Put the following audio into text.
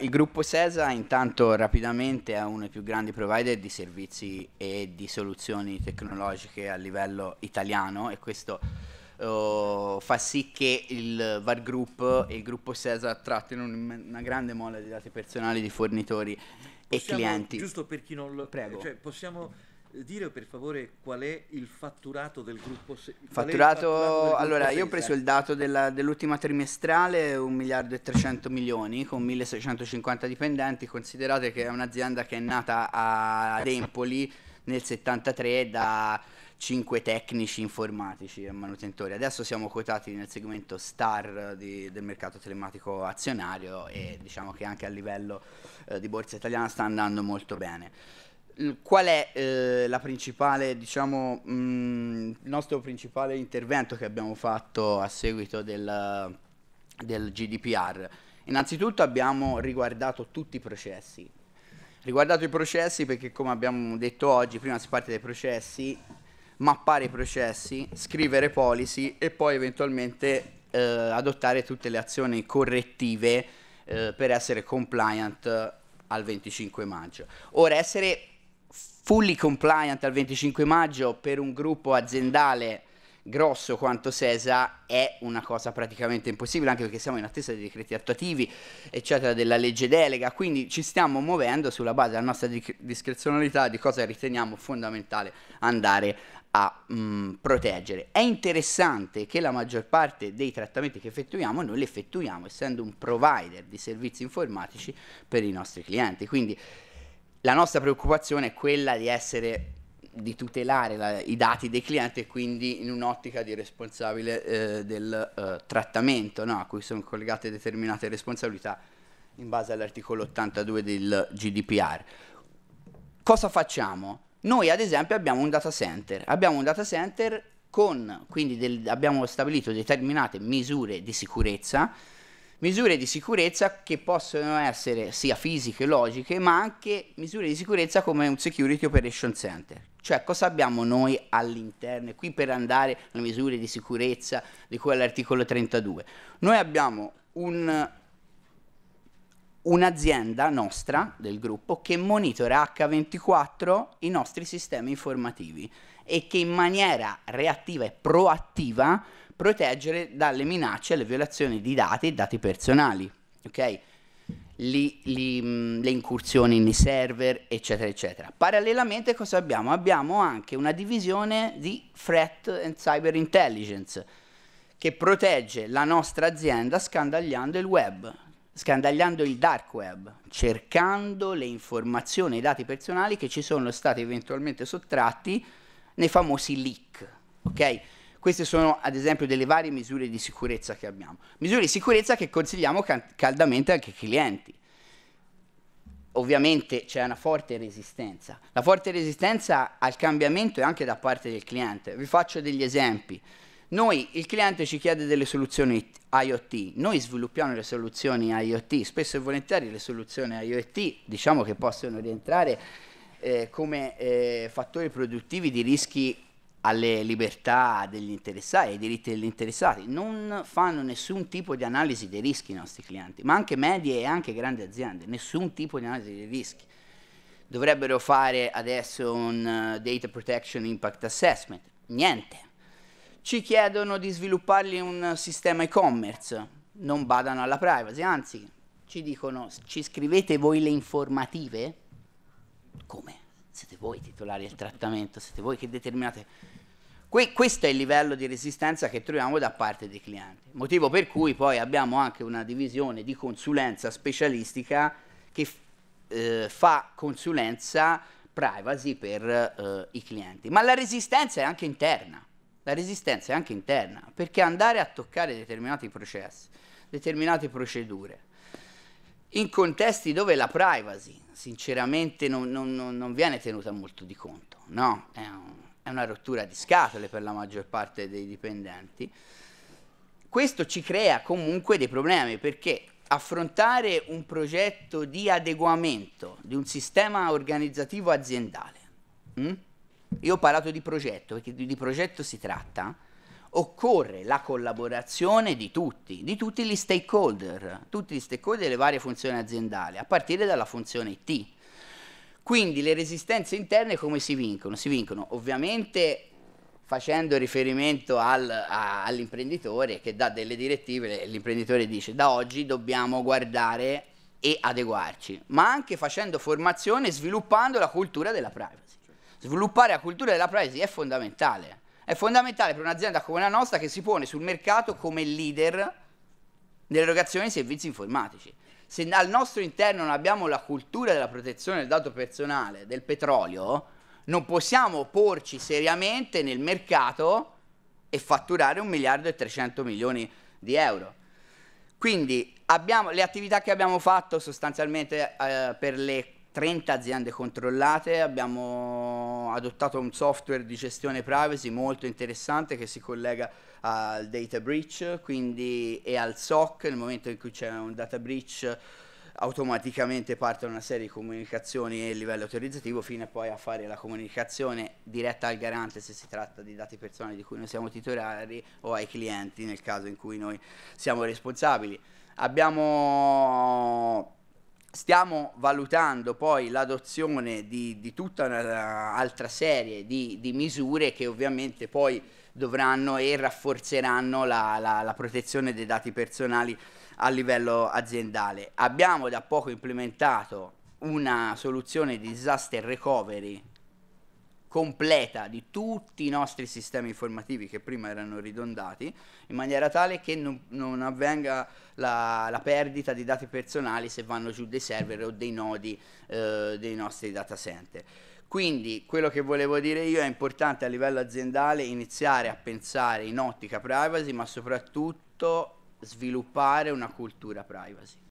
Il gruppo SESA intanto rapidamente è uno dei più grandi provider di servizi e di soluzioni tecnologiche a livello italiano e questo uh, fa sì che il VAR Group e il gruppo SESA trattino una grande molla di dati personali di fornitori possiamo, e clienti. Giusto per chi non lo... Prego. Cioè, possiamo dire per favore qual è il fatturato del gruppo? Se- fatturato, fatturato del allora io ho preso il dato della, dell'ultima trimestrale 1 miliardo e 300 milioni con 1650 dipendenti, considerate che è un'azienda che è nata a Empoli nel 73 da 5 tecnici informatici e manutentori. Adesso siamo quotati nel segmento star di, del mercato telematico azionario e diciamo che anche a livello eh, di borsa italiana sta andando molto bene qual è eh, la principale, diciamo, mh, mm, il nostro principale intervento che abbiamo fatto a seguito del, del GDPR? Innanzitutto abbiamo riguardato tutti i processi. Riguardato i processi perché come abbiamo detto oggi, prima si parte dai processi, mappare i processi, scrivere policy e poi eventualmente eh, adottare tutte le azioni correttive eh, per essere compliant al 25 maggio. Ora essere fully compliant al 25 maggio per un gruppo aziendale grosso quanto SESA è una cosa praticamente impossibile, anche perché siamo in attesa dei decreti attuativi, eccetera, della legge delega, quindi ci stiamo muovendo sulla base della nostra discrezionalità di cosa riteniamo fondamentale andare a mh, mm, proteggere. È interessante che la maggior parte dei trattamenti che effettuiamo noi li effettuiamo essendo un provider di servizi informatici per i nostri clienti, quindi la nostra preoccupazione è quella di essere di tutelare la, i dati dei clienti e quindi in un'ottica di responsabile eh, del eh, trattamento no? a cui sono collegate determinate responsabilità in base all'articolo 82 del GDPR. Cosa facciamo? Noi ad esempio abbiamo un data center, abbiamo un data center con, quindi del, abbiamo stabilito determinate misure di sicurezza misure di sicurezza che possono essere sia fisiche, logiche, ma anche misure di sicurezza come un Security Operation Center. Cioè cosa abbiamo noi all'interno? Qui per andare alle misure di sicurezza di cui è l'articolo 32. Noi abbiamo un, un'azienda nostra del gruppo che monitora H24 i nostri sistemi informativi e che in maniera reattiva e proattiva proteggere dalle minacce alle violazioni di dati e dati personali, ok? Li, li, mh, mm, le incursioni nei server, eccetera, eccetera. Parallelamente cosa abbiamo? Abbiamo anche una divisione di threat and cyber intelligence che protegge la nostra azienda scandagliando il web, scandagliando il dark web, cercando le informazioni e i dati personali che ci sono stati eventualmente sottratti nei famosi leak, ok? Queste sono ad esempio delle varie misure di sicurezza che abbiamo. Misure di sicurezza che consigliamo caldamente anche ai clienti. Ovviamente c'è una forte resistenza. La forte resistenza al cambiamento è anche da parte del cliente. Vi faccio degli esempi. Noi, il cliente ci chiede delle soluzioni IoT, noi sviluppiamo le soluzioni IoT, spesso e volentieri le soluzioni IoT diciamo che possono rientrare eh, come eh, fattori produttivi di rischi alle libertà degli interessati, ai diritti degli interessati, non fanno nessun tipo di analisi dei rischi i nostri clienti, ma anche medie e anche grandi aziende, nessun tipo di analisi dei rischi. Dovrebbero fare adesso un eh, Data Protection Impact Assessment, niente. Ci chiedono di sviluppargli un sistema e-commerce, non badano alla privacy, anzi ci dicono ci scrivete voi le informative? Come? siete voi titolari del trattamento, siete voi che determinate... Que questo è il livello di resistenza che troviamo da parte dei clienti, motivo per cui poi abbiamo anche una divisione di consulenza specialistica che eh, fa consulenza privacy per eh, i clienti. Ma la resistenza è anche interna, la resistenza è anche interna, perché andare a toccare determinati processi, determinate procedure, in contesti dove la privacy sinceramente non, non, non viene tenuta molto di conto, no? È, un, è, una rottura di scatole per la maggior parte dei dipendenti. Questo ci crea comunque dei problemi perché affrontare un progetto di adeguamento di un sistema organizzativo aziendale, mh? Hm? io ho parlato di progetto perché di progetto si tratta, occorre la collaborazione di tutti, di tutti gli stakeholder, tutti gli stakeholder delle varie funzioni aziendali, a partire dalla funzione IT. Quindi le resistenze interne come si vincono? Si vincono ovviamente facendo riferimento al, a, all'imprenditore che dà delle direttive, l'imprenditore dice da oggi dobbiamo guardare e adeguarci, ma anche facendo formazione e sviluppando la cultura della privacy. Sviluppare la cultura della privacy è fondamentale è fondamentale per un'azienda come la nostra che si pone sul mercato come leader nell'erogazione di servizi informatici. Se al nostro interno non abbiamo la cultura della protezione del dato personale, del petrolio, non possiamo porci seriamente nel mercato e fatturare un miliardo e 300 milioni di euro. Quindi abbiamo, le attività che abbiamo fatto sostanzialmente eh, per le 30 aziende controllate abbiamo adottato un software di gestione privacy molto interessante che si collega al data breach quindi, e al SOC nel momento in cui c'è un data breach automaticamente partono una serie di comunicazioni a livello autorizzativo fino poi a fare la comunicazione diretta al garante se si tratta di dati personali di cui noi siamo titolari o ai clienti nel caso in cui noi siamo responsabili. Abbiamo stiamo valutando poi l'adozione di, di, tutta un'altra serie di, di, misure che ovviamente poi dovranno e rafforzeranno la, la, la, protezione dei dati personali a livello aziendale. Abbiamo da poco implementato una soluzione di disaster recovery completa di tutti i nostri sistemi informativi che prima erano ridondati, in maniera tale che non, non avvenga la, la, perdita di dati personali se vanno giù dei server o dei nodi eh, dei nostri data center. Quindi quello che volevo dire io è importante a livello aziendale iniziare a pensare in ottica privacy, ma soprattutto sviluppare una cultura privacy.